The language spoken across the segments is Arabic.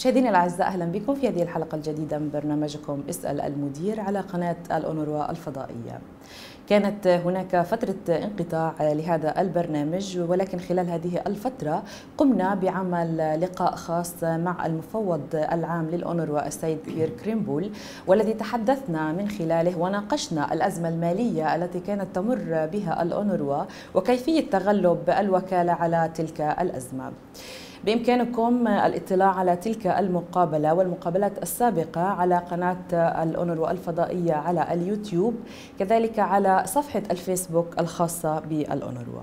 مشاهدينا الاعزاء اهلا بكم في هذه الحلقه الجديده من برنامجكم اسال المدير على قناه الاونروا الفضائيه. كانت هناك فترة انقطاع لهذا البرنامج ولكن خلال هذه الفترة قمنا بعمل لقاء خاص مع المفوض العام للأونروا السيد بيير كريمبول والذي تحدثنا من خلاله وناقشنا الأزمة المالية التي كانت تمر بها الأونروا وكيفية تغلب الوكالة على تلك الأزمة. بإمكانكم الاطلاع على تلك المقابلة والمقابلات السابقة على قناة الأونروا الفضائية على اليوتيوب كذلك على صفحة الفيسبوك الخاصة بالأونروا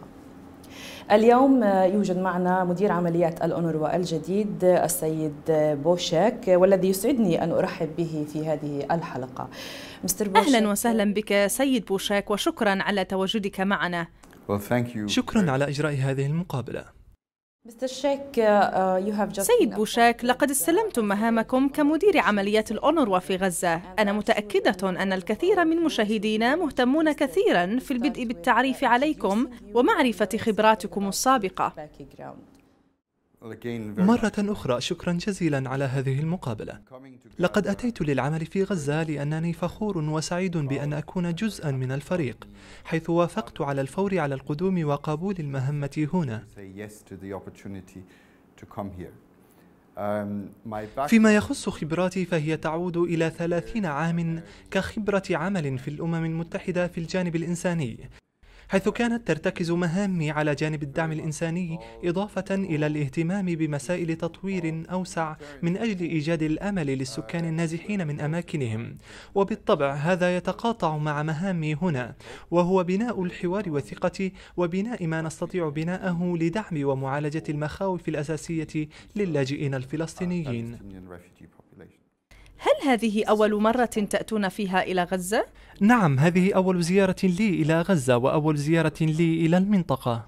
اليوم يوجد معنا مدير عمليات الأونروا الجديد السيد بوشاك والذي يسعدني أن أرحب به في هذه الحلقة مستر بوشاك. أهلا وسهلا بك سيد بوشاك وشكرا على تواجدك معنا شكرا على إجراء هذه المقابلة Uh, uh, سيد بوشاك لقد استلمتم مهامكم كمدير عمليات الأونروا في غزة أنا متأكدة uh, أن الكثير من مشاهدينا مهتمون كثيرا في البدء بالتعريف عليكم ومعرفة خبراتكم السابقة مرة أخرى شكرا جزيلا على هذه المقابلة. لقد أتيت للعمل في غزة لأنني فخور وسعيد بأن أكون جزءا من الفريق، حيث وافقت على الفور على القدوم وقبول المهمة هنا. Um, فيما يخص خبراتي فهي تعود إلى ثلاثين عام كخبرة عمل في الأمم المتحدة في الجانب الإنساني حيث كانت ترتكز مهامي على جانب الدعم الإنساني إضافة إلى الاهتمام بمسائل تطوير أوسع من أجل إيجاد الأمل للسكان النازحين من أماكنهم وبالطبع هذا يتقاطع مع مهامي هنا وهو بناء الحوار والثقة وبناء ما نستطيع بناءه لدعم ومعالجة المخاوف الأساسية للاجئين الفلسطينيين هل هذه أول مرة تأتون فيها إلى غزة؟ نعم هذه أول زيارة لي إلى غزة وأول زيارة لي إلى المنطقة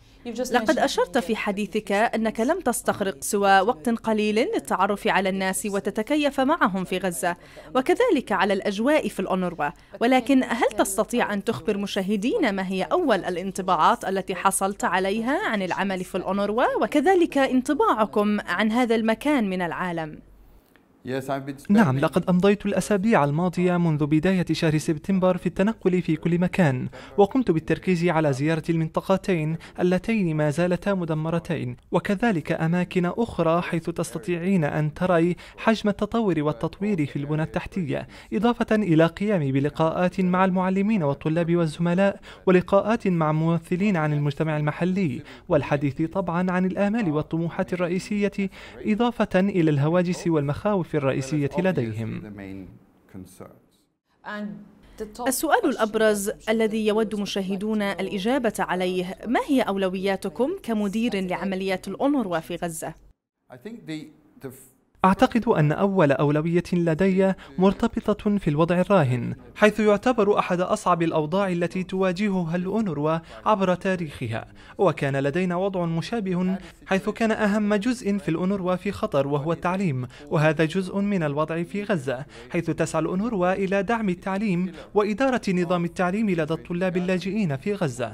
لقد أشرت في حديثك أنك لم تستغرق سوى وقت قليل للتعرف على الناس وتتكيف معهم في غزة وكذلك على الأجواء في الأونروا ولكن هل تستطيع أن تخبر مشاهدين ما هي أول الانطباعات التي حصلت عليها عن العمل في الأونروا وكذلك انطباعكم عن هذا المكان من العالم؟ نعم لقد أمضيت الأسابيع الماضية منذ بداية شهر سبتمبر في التنقل في كل مكان وقمت بالتركيز على زيارة المنطقتين اللتين ما زالتا مدمرتين وكذلك أماكن أخرى حيث تستطيعين أن تري حجم التطور والتطوير في البنى التحتية إضافة إلى قيامي بلقاءات مع المعلمين والطلاب والزملاء ولقاءات مع ممثلين عن المجتمع المحلي والحديث طبعا عن الآمال والطموحات الرئيسية إضافة إلى الهواجس والمخاوف الرئيسية لديهم السؤال الأبرز الذي يود مشاهدون الإجابة عليه ما هي أولوياتكم كمدير لعمليات الأونروا في غزة؟ أعتقد أن أول أولوية لدي مرتبطة في الوضع الراهن، حيث يعتبر أحد أصعب الأوضاع التي تواجهها الأونروا عبر تاريخها، وكان لدينا وضع مشابه حيث كان أهم جزء في الأونروا في خطر وهو التعليم، وهذا جزء من الوضع في غزة، حيث تسعى الأونروا إلى دعم التعليم وإدارة نظام التعليم لدى الطلاب اللاجئين في غزة.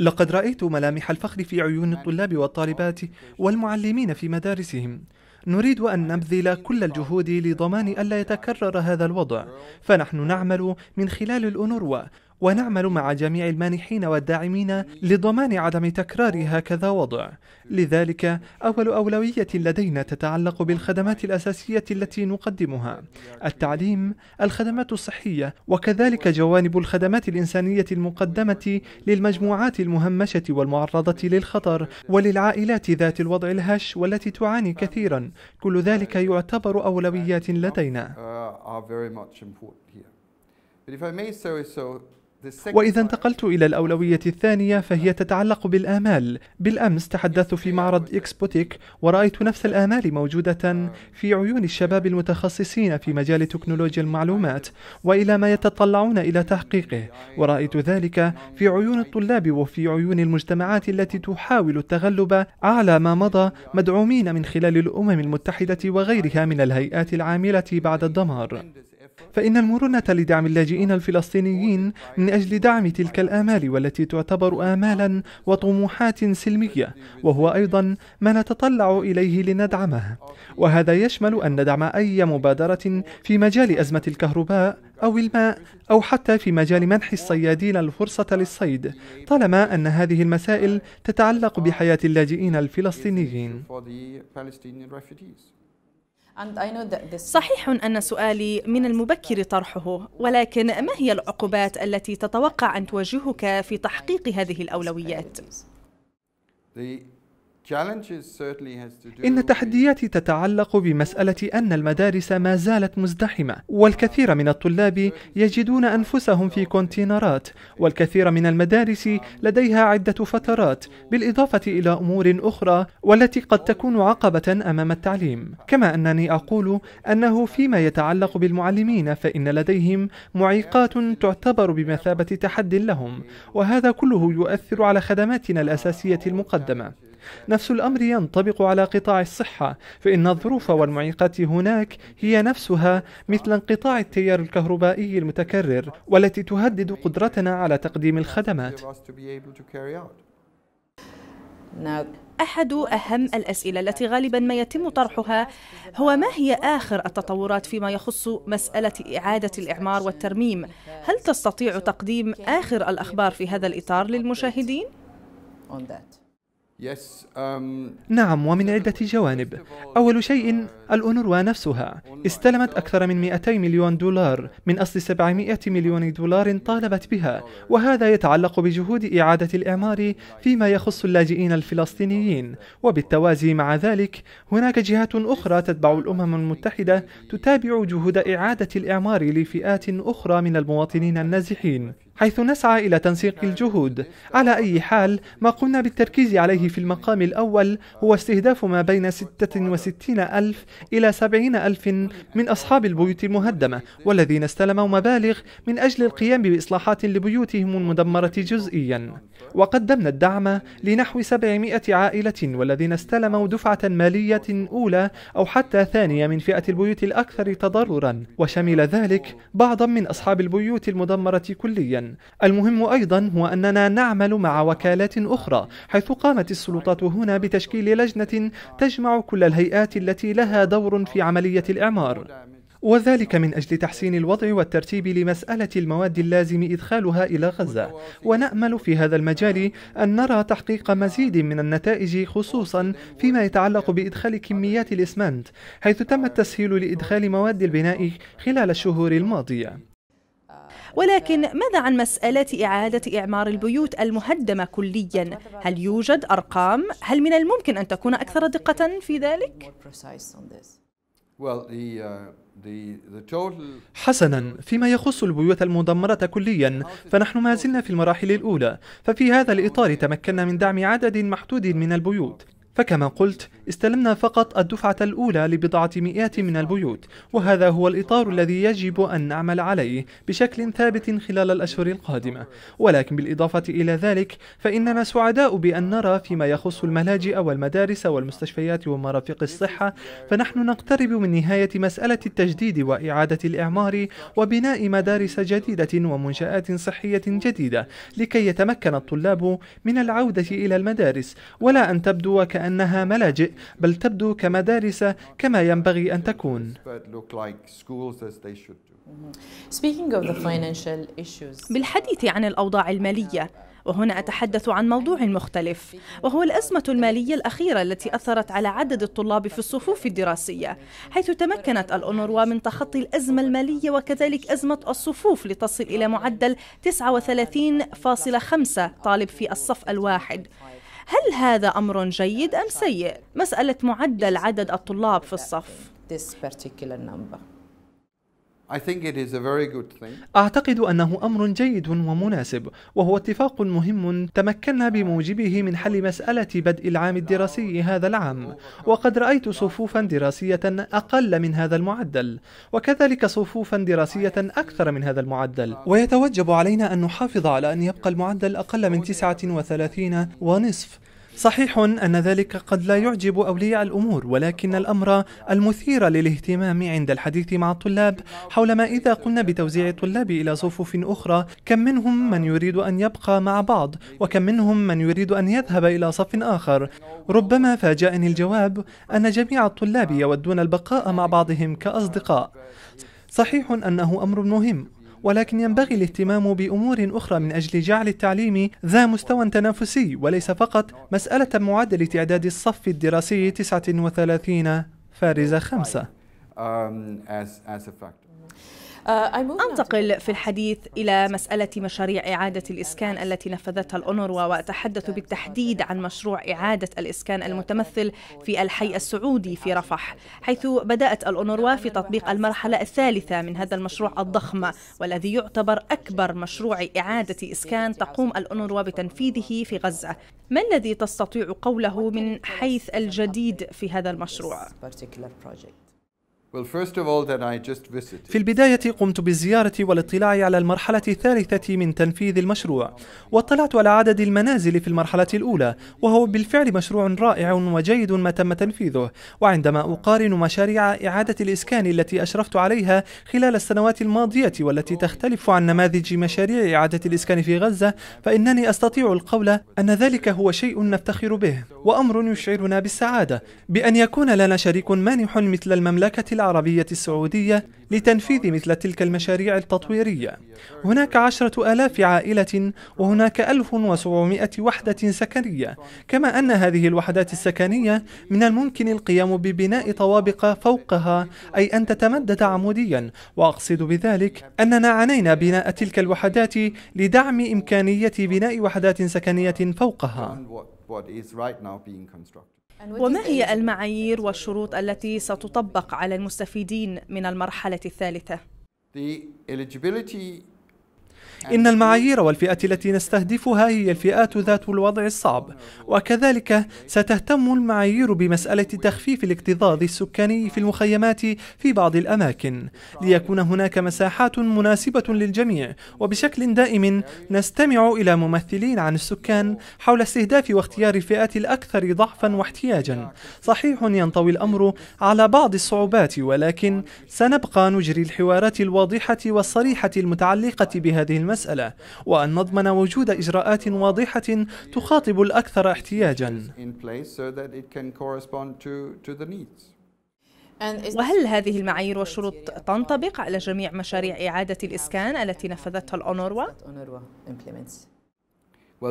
لقد رأيت ملامح الفخر في عيون الطلاب والطالبات والمعلمين في مدارسهم. نريد أن نبذل كل الجهود لضمان ألا يتكرر هذا الوضع فنحن نعمل من خلال الأونروا ونعمل مع جميع المانحين والداعمين لضمان عدم تكرار هكذا وضع لذلك أول أولوية لدينا تتعلق بالخدمات الأساسية التي نقدمها التعليم الخدمات الصحية وكذلك جوانب الخدمات الإنسانية المقدمة للمجموعات المهمشة والمعرضة للخطر وللعائلات ذات الوضع الهش والتي تعاني كثيرا كل ذلك يعتبر أولويات لدينا uh, وإذا انتقلت إلى الأولوية الثانية فهي تتعلق بالآمال بالأمس تحدثت في معرض إكسبوتيك ورأيت نفس الآمال موجودة في عيون الشباب المتخصصين في مجال تكنولوجيا المعلومات وإلى ما يتطلعون إلى تحقيقه ورأيت ذلك في عيون الطلاب وفي عيون المجتمعات التي تحاول التغلب على ما مضى مدعومين من خلال الأمم المتحدة وغيرها من الهيئات العاملة بعد الدمار فإن المرونة لدعم اللاجئين الفلسطينيين من أجل دعم تلك الآمال والتي تعتبر آمالا وطموحات سلمية وهو أيضا ما نتطلع إليه لندعمه وهذا يشمل أن ندعم أي مبادرة في مجال أزمة الكهرباء أو الماء أو حتى في مجال منح الصيادين الفرصة للصيد طالما أن هذه المسائل تتعلق بحياة اللاجئين الفلسطينيين صحيح أن سؤالي من المبكر طرحه ولكن ما هي العقوبات التي تتوقع أن تواجهك في تحقيق هذه الأولويات؟ إن تحدياتي تتعلق بمسألة أن المدارس ما زالت مزدحمة، والكثير من الطلاب يجدون أنفسهم في كونتينرات، والكثير من المدارس لديها عدة فترات، بالإضافة إلى أمور أخرى والتي قد تكون عقبة أمام التعليم، كما أنني أقول أنه فيما يتعلق بالمعلمين فإن لديهم معيقات تعتبر بمثابة تحد لهم، وهذا كله يؤثر على خدماتنا الأساسية المقدمة. نفس الأمر ينطبق على قطاع الصحة فإن الظروف والمعيقات هناك هي نفسها مثل انقطاع التيار الكهربائي المتكرر والتي تهدد قدرتنا على تقديم الخدمات نعم. أحد أهم الأسئلة التي غالبا ما يتم طرحها هو ما هي آخر التطورات فيما يخص مسألة إعادة الإعمار والترميم هل تستطيع تقديم آخر الأخبار في هذا الإطار للمشاهدين؟ Um, نعم ومن عدة جوانب أول شيء الأونروا نفسها استلمت أكثر من 200 مليون دولار من أصل 700 مليون دولار طالبت بها وهذا يتعلق بجهود إعادة الإعمار فيما يخص اللاجئين الفلسطينيين وبالتوازي مع ذلك هناك جهات أخرى تتبع الأمم المتحدة تتابع جهود إعادة الإعمار لفئات أخرى من المواطنين النازحين حيث نسعى إلى تنسيق الجهود على أي حال ما قمنا بالتركيز عليه في المقام الأول هو استهداف ما بين 66 ألف إلى 70 ألف من أصحاب البيوت المهدمة والذين استلموا مبالغ من أجل القيام بإصلاحات لبيوتهم المدمرة جزئيا وقدمنا الدعم لنحو 700 عائلة والذين استلموا دفعة مالية أولى أو حتى ثانية من فئة البيوت الأكثر تضررا وشمل ذلك بعضا من أصحاب البيوت المدمرة كليا المهم أيضا هو أننا نعمل مع وكالات أخرى حيث قامت السلطات هنا بتشكيل لجنة تجمع كل الهيئات التي لها دور في عملية الإعمار وذلك من أجل تحسين الوضع والترتيب لمسألة المواد اللازم إدخالها إلى غزة ونأمل في هذا المجال أن نرى تحقيق مزيد من النتائج خصوصا فيما يتعلق بإدخال كميات الإسمنت حيث تم التسهيل لإدخال مواد البناء خلال الشهور الماضية ولكن ماذا عن مسألة إعادة إعمار البيوت المهدمة كليا؟ هل يوجد أرقام؟ هل من الممكن أن تكون أكثر دقة في ذلك؟ uh, حسنا فيما يخص البيوت المدمرة كليا فنحن ما زلنا في المراحل الأولى ففي هذا الإطار تمكنا من دعم عدد محدود من البيوت فكما قلت استلمنا فقط الدفعة الأولى لبضعة مئات من البيوت وهذا هو الإطار الذي يجب أن نعمل عليه بشكل ثابت خلال الأشهر القادمة ولكن بالإضافة إلى ذلك فإننا سعداء بأن نرى فيما يخص الملاجئ والمدارس والمستشفيات ومرافق الصحة فنحن نقترب من نهاية مسألة التجديد وإعادة الإعمار وبناء مدارس جديدة ومنشآت صحية جديدة لكي يتمكن الطلاب من العودة إلى المدارس ولا أن تبدو وكأن أنها ملاجئ بل تبدو كمدارس كما ينبغي أن تكون بالحديث عن الأوضاع المالية وهنا أتحدث عن موضوع مختلف وهو الأزمة المالية الأخيرة التي أثرت على عدد الطلاب في الصفوف الدراسية حيث تمكنت الأونروا من تخطي الأزمة المالية وكذلك أزمة الصفوف لتصل إلى معدل 39.5 طالب في الصف الواحد هل هذا أمر جيد أم سيء؟ مسألة معدل عدد الطلاب في الصف. أعتقد أنه أمر جيد ومناسب وهو اتفاق مهم تمكنا بموجبه من حل مسألة بدء العام الدراسي هذا العام وقد رأيت صفوفا دراسية أقل من هذا المعدل وكذلك صفوفا دراسية أكثر من هذا المعدل ويتوجب علينا أن نحافظ على أن يبقى المعدل أقل من 39 ونصف صحيح أن ذلك قد لا يعجب أولياء الأمور ولكن الأمر المثير للاهتمام عند الحديث مع الطلاب حول ما إذا قمنا بتوزيع الطلاب إلى صفوف أخرى كم منهم من يريد أن يبقى مع بعض وكم منهم من يريد أن يذهب إلى صف آخر ربما فاجأني الجواب أن جميع الطلاب يودون البقاء مع بعضهم كأصدقاء صحيح أنه أمر مهم ولكن ينبغي الاهتمام بأمور أخرى من أجل جعل التعليم ذا مستوى تنافسي وليس فقط مسألة معدل تعداد الصف الدراسي 39 فارز 5. آه، أنتقل في الحديث إلى مسألة مشاريع إعادة الإسكان التي نفذتها الأونروا وأتحدث بالتحديد عن مشروع إعادة الإسكان المتمثل في الحي السعودي في رفح حيث بدأت الأونروا في تطبيق المرحلة الثالثة من هذا المشروع الضخم والذي يعتبر أكبر مشروع إعادة إسكان تقوم الأونروا بتنفيذه في غزة ما الذي تستطيع قوله من حيث الجديد في هذا المشروع؟ في البداية قمت بالزيارة والاطلاع على المرحلة الثالثة من تنفيذ المشروع، واطلعت على عدد المنازل في المرحلة الأولى، وهو بالفعل مشروع رائع وجيد ما تم تنفيذه، وعندما أقارن مشاريع إعادة الإسكان التي أشرفت عليها خلال السنوات الماضية والتي تختلف عن نماذج مشاريع إعادة الإسكان في غزة، فإنني أستطيع القول أن ذلك هو شيء نفتخر به، وأمر يشعرنا بالسعادة، بأن يكون لنا شريك مانح مثل المملكة العربية العربية السعودية لتنفيذ مثل تلك المشاريع التطويرية هناك عشرة ألاف عائلة وهناك ألف وسبعمائة وحدة سكنية كما أن هذه الوحدات السكنية من الممكن القيام ببناء طوابق فوقها أي أن تتمدد عموديا وأقصد بذلك أننا عنينا بناء تلك الوحدات لدعم إمكانية بناء وحدات سكنية فوقها وما هي المعايير والشروط التي ستطبق على المستفيدين من المرحلة الثالثة؟ إن المعايير والفئات التي نستهدفها هي الفئات ذات الوضع الصعب وكذلك ستهتم المعايير بمسألة تخفيف الاكتظاظ السكاني في المخيمات في بعض الأماكن ليكون هناك مساحات مناسبة للجميع وبشكل دائم نستمع إلى ممثلين عن السكان حول استهداف واختيار الفئات الأكثر ضعفا واحتياجا صحيح ينطوي الأمر على بعض الصعوبات ولكن سنبقى نجري الحوارات الواضحة والصريحة المتعلقة بهذه المسألة وأن نضمن وجود إجراءات واضحة تخاطب الأكثر احتياجا وهل هذه المعايير والشروط تنطبق على جميع مشاريع إعادة الإسكان التي نفذتها الأونروا؟ Uh,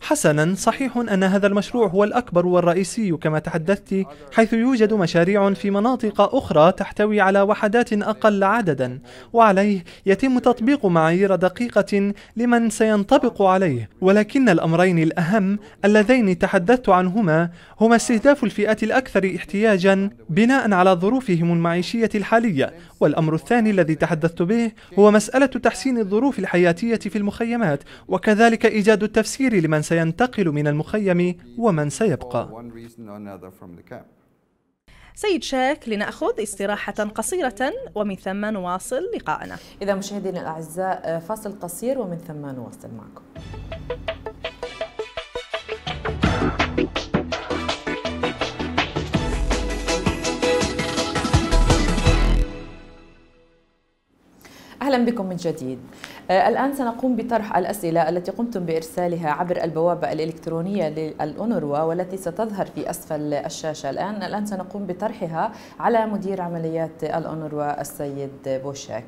حسنا صحيح أن هذا المشروع هو الأكبر والرئيسي كما تحدثت حيث يوجد مشاريع في مناطق أخرى تحتوي على وحدات أقل عددا وعليه يتم تطبيق معايير دقيقة لمن سينطبق عليه ولكن الأمرين الأهم اللذين تحدثت عنهما هما استهداف الفئات الأكثر احتياجا بناء على ظروفهم المعيشية الحالية والأمر الثاني الذي تحدثت به هو مسألة تحسين الظروف الحياتية في المخيمات وكذلك إيجاد التفسير لمن سينتقل من المخيم ومن سيبقى سيد شاك لنأخذ استراحة قصيرة ومن ثم نواصل لقاءنا إذا مشاهدينا الأعزاء فاصل قصير ومن ثم نواصل معكم أهلا بكم من جديد آه، الآن سنقوم بطرح الأسئلة التي قمتم بإرسالها عبر البوابة الإلكترونية للأونروا والتي ستظهر في أسفل الشاشة الآن الآن سنقوم بطرحها على مدير عمليات الأونروا السيد بوشاك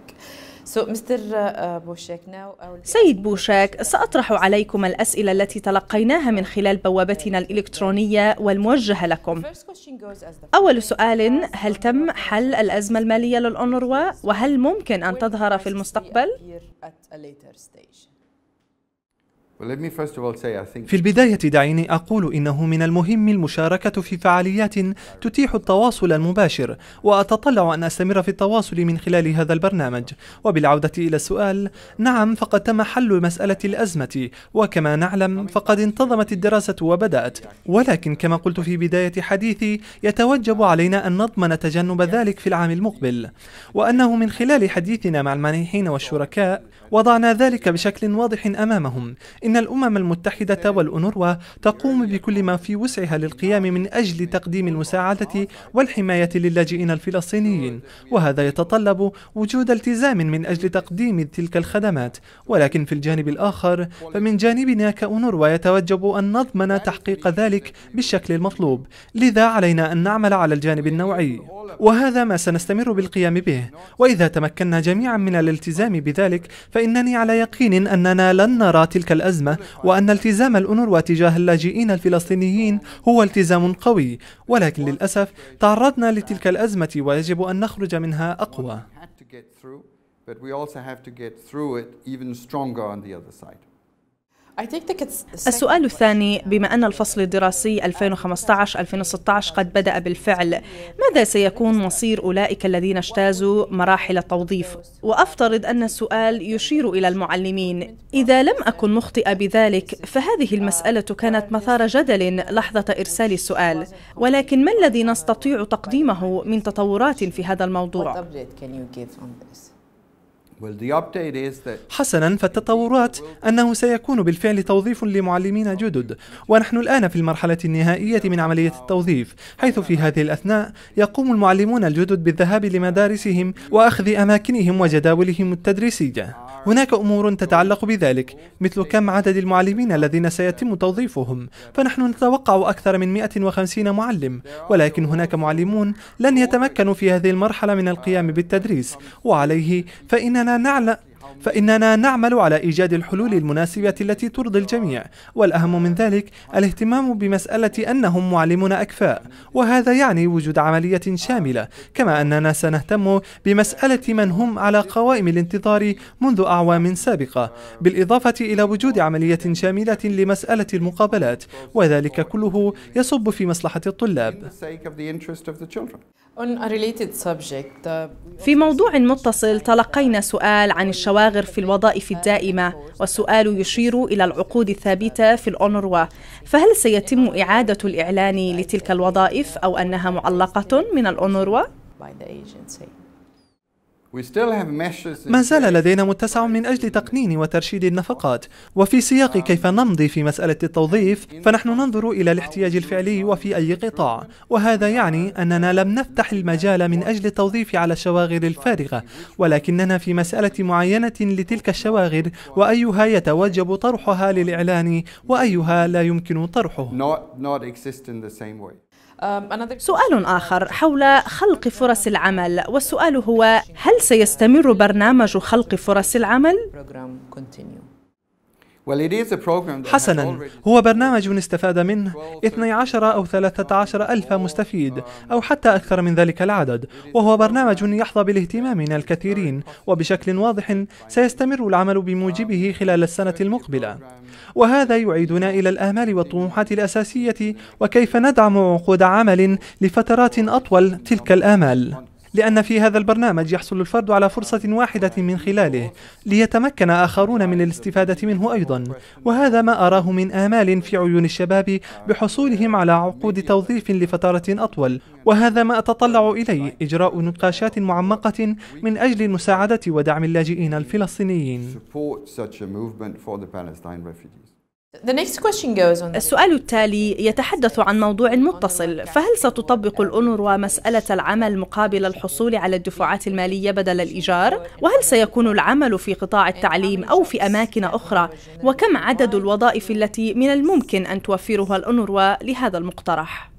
Uh, سيد بوشاك سأطرح عليكم الأسئلة التي تلقيناها من خلال بوابتنا الإلكترونية والموجهة لكم أول سؤال هل تم حل الأزمة المالية للأونروا وهل ممكن أن تظهر في المستقبل؟ في البداية دعيني أقول إنه من المهم المشاركة في فعاليات تتيح التواصل المباشر وأتطلع أن أستمر في التواصل من خلال هذا البرنامج وبالعودة إلى السؤال نعم فقد تم حل مسألة الأزمة وكما نعلم فقد انتظمت الدراسة وبدأت ولكن كما قلت في بداية حديثي يتوجب علينا أن نضمن تجنب ذلك في العام المقبل وأنه من خلال حديثنا مع المانحين والشركاء وضعنا ذلك بشكل واضح أمامهم إن الأمم المتحدة والأونروا تقوم بكل ما في وسعها للقيام من أجل تقديم المساعدة والحماية للاجئين الفلسطينيين وهذا يتطلب وجود التزام من أجل تقديم تلك الخدمات ولكن في الجانب الآخر فمن جانبنا كأونروا يتوجب أن نضمن تحقيق ذلك بالشكل المطلوب لذا علينا أن نعمل على الجانب النوعي وهذا ما سنستمر بالقيام به وإذا تمكنا جميعا من الالتزام بذلك فإنني على يقين أننا لن نرى تلك الأزمة الأزمة وأن التزام الأنروا تجاه اللاجئين الفلسطينيين هو التزام قوي ولكن للأسف تعرضنا لتلك الأزمة ويجب أن نخرج منها أقوى. but we also have to get through it even stronger on the other side. السؤال الثاني بما أن الفصل الدراسي 2015-2016 قد بدأ بالفعل ماذا سيكون مصير أولئك الذين اجتازوا مراحل التوظيف؟ وأفترض أن السؤال يشير إلى المعلمين إذا لم أكن مخطئة بذلك فهذه المسألة كانت مثار جدل لحظة إرسال السؤال ولكن ما الذي نستطيع تقديمه من تطورات في هذا الموضوع؟ حسنا فالتطورات أنه سيكون بالفعل توظيف لمعلمين جدد ونحن الآن في المرحلة النهائية من عملية التوظيف حيث في هذه الأثناء يقوم المعلمون الجدد بالذهاب لمدارسهم وأخذ أماكنهم وجداولهم التدريسية هناك أمور تتعلق بذلك مثل كم عدد المعلمين الذين سيتم توظيفهم فنحن نتوقع أكثر من 150 معلم ولكن هناك معلمون لن يتمكنوا في هذه المرحلة من القيام بالتدريس وعليه فإننا فإننا نعلم فإننا نعمل على إيجاد الحلول المناسبة التي ترضي الجميع والأهم من ذلك الاهتمام بمسألة أنهم معلمون أكفاء وهذا يعني وجود عملية شاملة كما أننا سنهتم بمسألة من هم على قوائم الانتظار منذ أعوام سابقة بالإضافة إلى وجود عملية شاملة لمسألة المقابلات وذلك كله يصب في مصلحة الطلاب Uh, في موضوع متصل تلقينا سؤال عن الشواغر في الوظائف الدائمة والسؤال يشير إلى العقود الثابتة في الأونروا فهل سيتم إعادة الإعلان لتلك الوظائف أو أنها معلقة من الأونروا؟ ما زال لدينا متسع من أجل تقنين وترشيد النفقات وفي سياق كيف نمضي في مسألة التوظيف فنحن ننظر إلى الاحتياج الفعلي وفي أي قطاع وهذا يعني أننا لم نفتح المجال من أجل التوظيف على الشواغر الفارغة ولكننا في مسألة معينة لتلك الشواغر وأيها يتوجب طرحها للإعلان وأيها لا يمكن طرحه سؤال آخر حول خلق فرص العمل والسؤال هو هل سيستمر برنامج خلق فرص العمل؟ حسنا هو برنامج استفاد منه 12 أو 13 ألف مستفيد أو حتى أكثر من ذلك العدد وهو برنامج يحظى بالاهتمام من الكثيرين وبشكل واضح سيستمر العمل بموجبه خلال السنة المقبلة وهذا يعيدنا إلى الآمال والطموحات الأساسية وكيف ندعم عقود عمل لفترات أطول تلك الآمال لأن في هذا البرنامج يحصل الفرد على فرصة واحدة من خلاله ليتمكن آخرون من الاستفادة منه أيضا وهذا ما أراه من آمال في عيون الشباب بحصولهم على عقود توظيف لفترة أطول وهذا ما أتطلع إليه إجراء نقاشات معمقة من أجل المساعدة ودعم اللاجئين الفلسطينيين السؤال التالي يتحدث عن موضوع متصل فهل ستطبق الأونروا مسألة العمل مقابل الحصول على الدفعات المالية بدل الإيجار؟ وهل سيكون العمل في قطاع التعليم أو في أماكن أخرى؟ وكم عدد الوظائف التي من الممكن أن توفرها الأونروا لهذا المقترح؟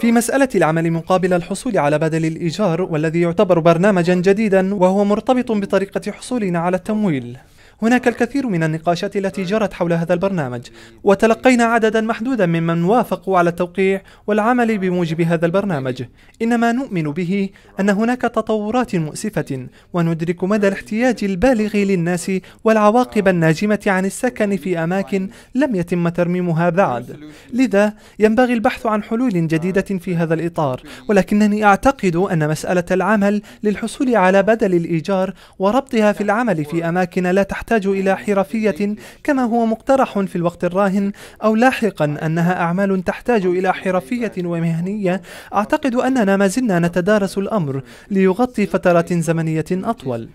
في مسألة العمل مقابل الحصول على بدل الإيجار والذي يعتبر برنامجا جديدا وهو مرتبط بطريقة حصولنا على التمويل هناك الكثير من النقاشات التي جرت حول هذا البرنامج وتلقينا عددا محدودا ممن وافقوا على التوقيع والعمل بموجب هذا البرنامج إنما نؤمن به أن هناك تطورات مؤسفة وندرك مدى الاحتياج البالغ للناس والعواقب الناجمة عن السكن في أماكن لم يتم ترميمها بعد لذا ينبغي البحث عن حلول جديدة في هذا الإطار ولكنني أعتقد أن مسألة العمل للحصول على بدل الإيجار وربطها في العمل في أماكن لا تحتاج تحتاج إلى حرفية كما هو مقترح في الوقت الراهن أو لاحقا أنها أعمال تحتاج إلى حرفية ومهنية أعتقد أننا ما زلنا نتدارس الأمر ليغطي فترات زمنية أطول.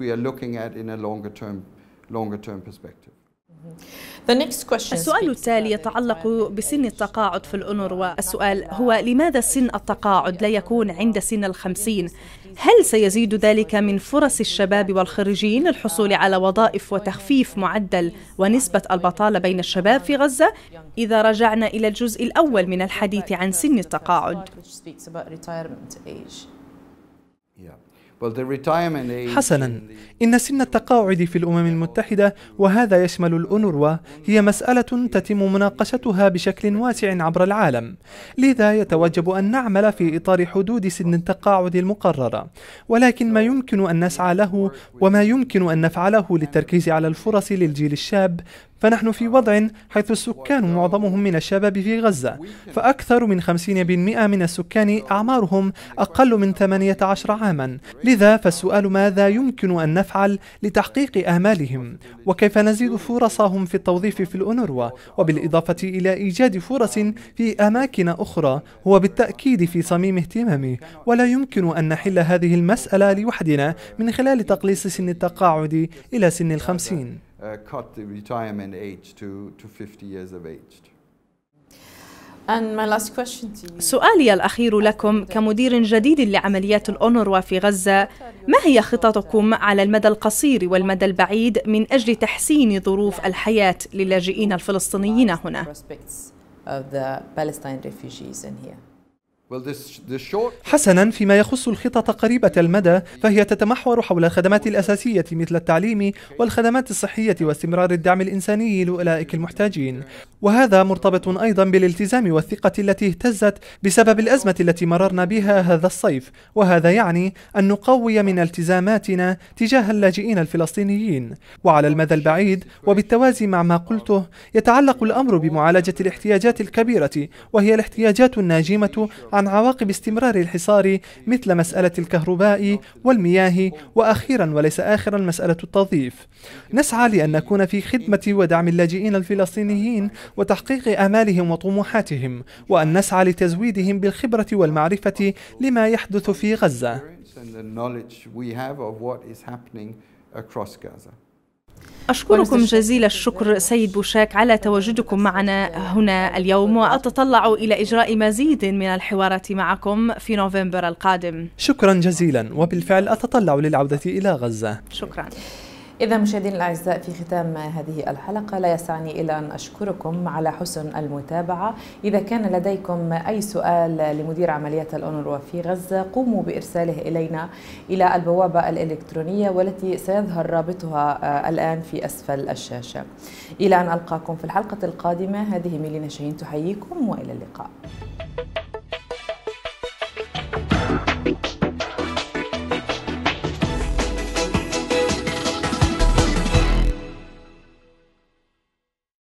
we are looking at in a longer term, longer term perspective. السؤال التالي يتعلق بسن التقاعد في الأونروا السؤال هو لماذا سن التقاعد لا يكون عند سن الخمسين؟ هل سيزيد ذلك من فرص الشباب والخريجين للحصول على وظائف وتخفيف معدل ونسبة البطالة بين الشباب في غزة؟ إذا رجعنا إلى الجزء الأول من الحديث عن سن التقاعد. حسنا إن سن التقاعد في الأمم المتحدة وهذا يشمل الأونروا هي مسألة تتم مناقشتها بشكل واسع عبر العالم لذا يتوجب أن نعمل في إطار حدود سن التقاعد المقررة ولكن ما يمكن أن نسعى له وما يمكن أن نفعله للتركيز على الفرص للجيل الشاب فنحن في وضع حيث السكان معظمهم من الشباب في غزة فأكثر من 50% من السكان أعمارهم أقل من 18 عاما لذا فالسؤال ماذا يمكن أن نفعل لتحقيق أمالهم وكيف نزيد فرصهم في التوظيف في الأونروا وبالإضافة إلى إيجاد فرص في أماكن أخرى هو بالتأكيد في صميم اهتمامي ولا يمكن أن نحل هذه المسألة لوحدنا من خلال تقليص سن التقاعد إلى سن الخمسين Uh, cut the retirement age to, to 50 years of age. And my last question to you. سؤالي الأخير لكم كمدير جديد لعمليات الأونروا في غزة ما هي خططكم على المدى القصير والمدى البعيد من أجل تحسين ظروف الحياة للاجئين الفلسطينيين هنا؟ حسنا فيما يخص الخطط قريبة المدى فهي تتمحور حول الخدمات الأساسية مثل التعليم والخدمات الصحية واستمرار الدعم الإنساني لأولئك المحتاجين وهذا مرتبط أيضا بالالتزام والثقة التي اهتزت بسبب الأزمة التي مررنا بها هذا الصيف وهذا يعني أن نقوي من التزاماتنا تجاه اللاجئين الفلسطينيين وعلى المدى البعيد وبالتوازي مع ما قلته يتعلق الأمر بمعالجة الاحتياجات الكبيرة وهي الاحتياجات الناجمة عن عن عواقب استمرار الحصار مثل مسألة الكهرباء والمياه وأخيرا وليس آخرا مسألة التضييف نسعى لأن نكون في خدمة ودعم اللاجئين الفلسطينيين وتحقيق آمالهم وطموحاتهم وأن نسعى لتزويدهم بالخبرة والمعرفة لما يحدث في غزة across Gaza. أشكركم جزيل الشكر سيد بوشاك على تواجدكم معنا هنا اليوم وأتطلع إلى إجراء مزيد من الحوارات معكم في نوفمبر القادم شكرا جزيلا وبالفعل أتطلع للعودة إلى غزة شكرا إذا مشاهدينا الأعزاء في ختام هذه الحلقة لا يسعني إلا أن أشكركم على حسن المتابعة إذا كان لديكم أي سؤال لمدير عمليات الأونروا في غزة قوموا بإرساله إلينا إلى البوابة الإلكترونية والتي سيظهر رابطها آه، الآن في أسفل الشاشة إلى أن ألقاكم في الحلقة القادمة هذه ميلينا شاهين تحييكم وإلى اللقاء